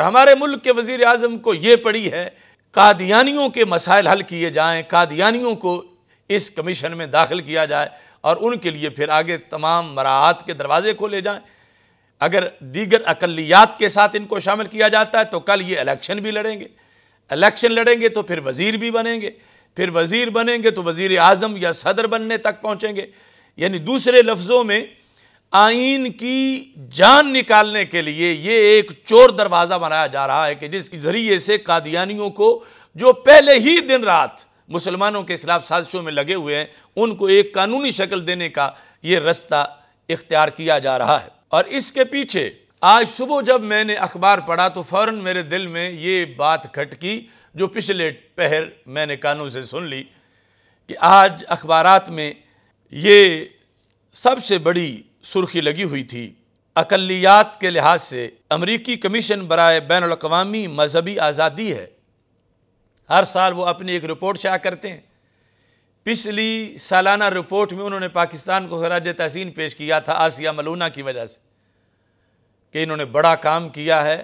हमारे मुल्क के वजीर अजम को ये पड़ी है कादियानियों के मसाइल हल किए जाएँ कादियानियों को इस कमीशन में दाखिल किया जाए और उनके लिए फिर आगे तमाम मराहत के दरवाजे खोले जाएँ अगर दीगर अकलियात के साथ इनको शामिल किया जाता है तो कल ये इलेक्शन भी लड़ेंगे इलेक्शन लड़ेंगे तो फिर वज़ीर भी बनेंगे फिर वज़ीर बनेंगे तो वज़ी अजम या सदर बनने तक पहुँचेंगे यानी दूसरे लफ्ज़ों में आइन की जान निकालने के लिए ये एक चोर दरवाज़ा बनाया जा रहा है कि जिसके ज़रिए से कादियानियों को जो पहले ही दिन रात मुसलमानों के ख़िलाफ़ साजिशों में लगे हुए हैं उनको एक कानूनी शक्ल देने का ये रास्ता इख्तियार किया जा रहा है और इसके पीछे आज सुबह जब मैंने अखबार पढ़ा तो फ़ौर मेरे दिल में ये बात खटकी जो पिछले पहर मैंने कानों से सुन ली कि आज अखबार में ये सबसे बड़ी सुर्खी लगी हुई थी अकलियात के लिहाज से अमरीकी कमीशन बरए बैन अवी मजहबी आज़ादी है हर साल वो अपनी एक रिपोर्ट शाया करते हैं पिछली सालाना रिपोर्ट में उन्होंने पाकिस्तान को खराज तहसीन पेश किया था आसिया मलूना की वजह से कि इन्होंने बड़ा काम किया है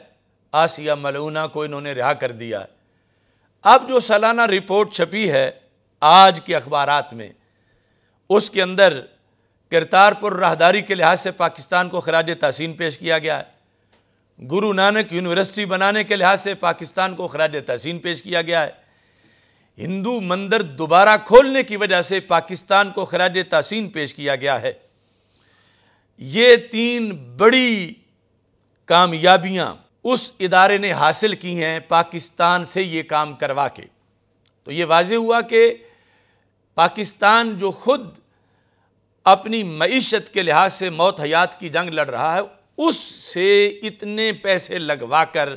आसिया मलूना को इन्होंने रिहा कर दिया है अब जो सालाना रिपोर्ट छपी है आज के अखबार में उसके अंदर करतारपुर राहदारी के लिहाज से पाकिस्तान को खराज तहसीन पेश किया गया है गुरु नानक यूनिवर्सिटी बनाने के लिहाज से पाकिस्तान को खराज तहसीन पेश किया गया है हिंदू मंदिर दोबारा खोलने की वजह से पाकिस्तान को खराज तहसीन पेश किया गया है ये तीन बड़ी कामयाबियाँ उस इदारे ने हासिल की हैं पाकिस्तान से ये काम करवा के तो ये वाज हुआ कि पाकिस्तान जो ख़ुद अपनी मीशत के लिहाज से मौत हयात की जंग लड़ रहा है उससे इतने पैसे लगवा कर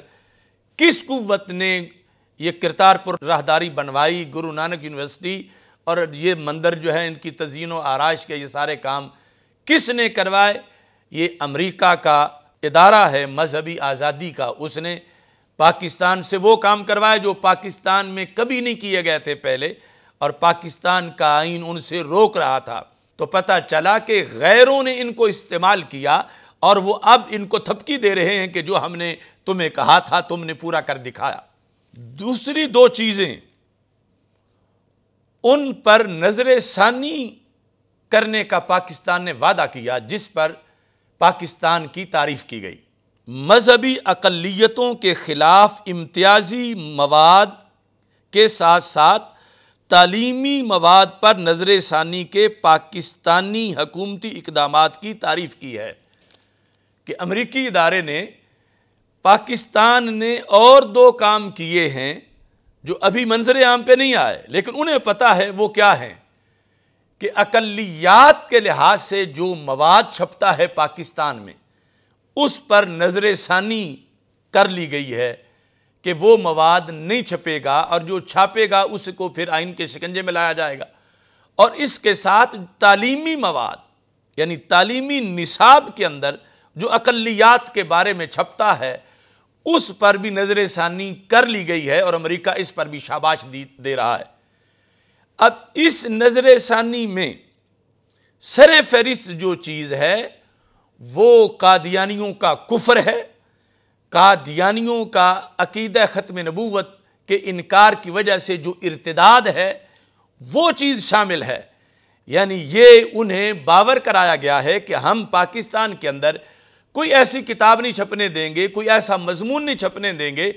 किस कुत ने ये करतारपुर राहदारी बनवाई गुरु नानक यूनिवर्सिटी और ये मंदिर जो है इनकी तजीन आराइश के ये सारे काम किसने करवाए ये अमेरिका का इदारा है मजहबी आज़ादी का उसने पाकिस्तान से वो काम करवाए जो पाकिस्तान में कभी नहीं किए गए थे पहले और पाकिस्तान का आइन उनसे रोक रहा था तो पता चला कि गैरों ने इनको इस्तेमाल किया और वो अब इनको थपकी दे रहे हैं कि जो हमने तुम्हें कहा था तुमने पूरा कर दिखाया दूसरी दो चीज़ें उन पर नज़र सानी करने का पाकिस्तान ने वादा किया जिस पर पाकिस्तान की तारीफ की गई मजहबी अकलीतों के ख़िलाफ़ इम्तियाजी मवाद के साथ साथ तालीमी मवाद पर नज़र षानी के पाकिस्तानी हकूमती इकदाम की तारीफ़ की है कि अमरीकी इदारे ने पाकिस्तान ने और दो काम किए हैं जो अभी मंजर आम पे नहीं आए लेकिन उन्हें पता है वो क्या हैं कि अकलियात के लिहाज से जो मवाद छपता है पाकिस्तान में उस पर नज़र षानी कर ली गई है कि वो मवाद नहीं छपेगा और जो छापेगा उसको फिर आइन के शिकंजे में लाया जाएगा और इसके साथ तालीमी मवाद यानी तालीमी निसाब के अंदर जो अकलियात के बारे में छपता है उस पर भी नज़र षानी कर ली गई है और अमेरिका इस पर भी शाबाश दे रहा है अब इस नज़र षानी में सर फहरिस्त जो चीज़ है वो कादियानियों का कुफर है कादियानियों का अकीद ख़त्म नबूवत के इनकार की वजह से जो इरतदाद है वो चीज़ शामिल है यानी ये उन्हें बावर कराया गया है कि हम पाकिस्तान के अंदर कोई ऐसी किताब नहीं छपने देंगे कोई ऐसा मजमून नहीं छपने देंगे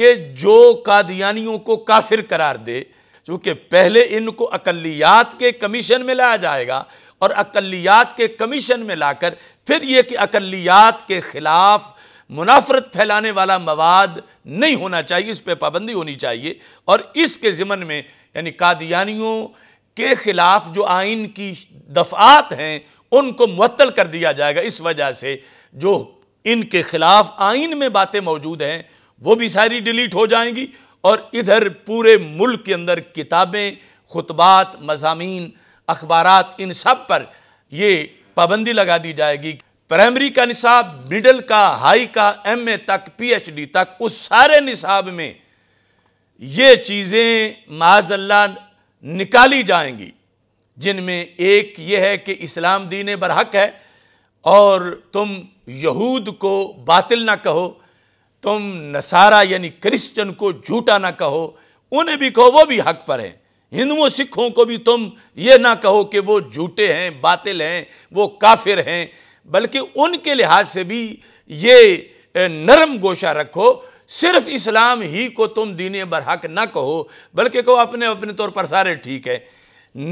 कि जो कादियानियों को काफिर करार दे चूँकि पहले इनको अकलियात के कमीशन में लाया जाएगा और अकलियात के कमीशन में लाकर फिर ये कि अकलियात के ख़िलाफ़ मुनाफरत फैलाने वाला मवाद नहीं होना चाहिए इस पर पाबंदी होनी चाहिए और इसके ज़िमन में यानी कादियानियों के ख़िलाफ़ जो आइन की दफ़ात हैं उनको मअतल कर दिया जाएगा इस वजह से जो इनके ख़िलाफ़ आइन में बातें मौजूद हैं वो भी सारी डिलीट हो जाएंगी और इधर पूरे मुल्क के अंदर किताबें खुतबात मजामी अखबार इन सब पर ये पाबंदी लगा दी जाएगी प्राइमरी का निसाब मिडिल का हाई का एम ए तक पीएचडी तक उस सारे निसाब में ये चीज़ें माजल्ला निकाली जाएंगी जिनमें एक ये है कि इस्लाम दीन बरहक है और तुम यहूद को बातिल ना कहो तुम नसारा यानी क्रिश्चन को झूठा ना कहो उन्हें भी कहो वो भी हक पर हैं हिंदुओं सिखों को भी तुम ये ना कहो कि वो झूठे हैं बातिल हैं वो काफिर हैं बल्कि उनके लिहाज से भी ये नरम गोशा रखो सिर्फ इस्लाम ही को तुम दीन बरहक ना कहो बल्कि कहो अपने अपने तौर पर सारे ठीक है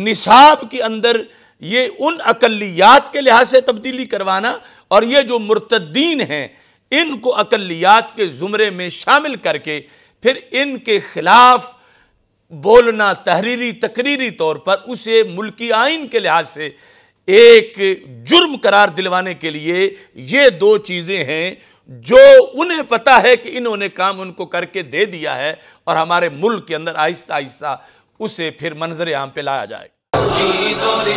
निसाब के अंदर ये उन अकलियात के लिहाज से तब्दीली करवाना और ये जो मुर्तदीन हैं इनको अकलियात के ज़ुमरे में शामिल करके फिर इनके ख़िलाफ़ बोलना तहरीरी तकरीरी तौर पर उसे मुल्की आइन के लिहाज से एक जुर्म करार दिलवाने के लिए ये दो चीज़ें हैं जो उन्हें पता है कि इन्होंने काम उनको करके दे दिया है और हमारे मुल्क के अंदर आहिस्ता आहिस्ता उसे फिर मंजर आम पे लाया जाए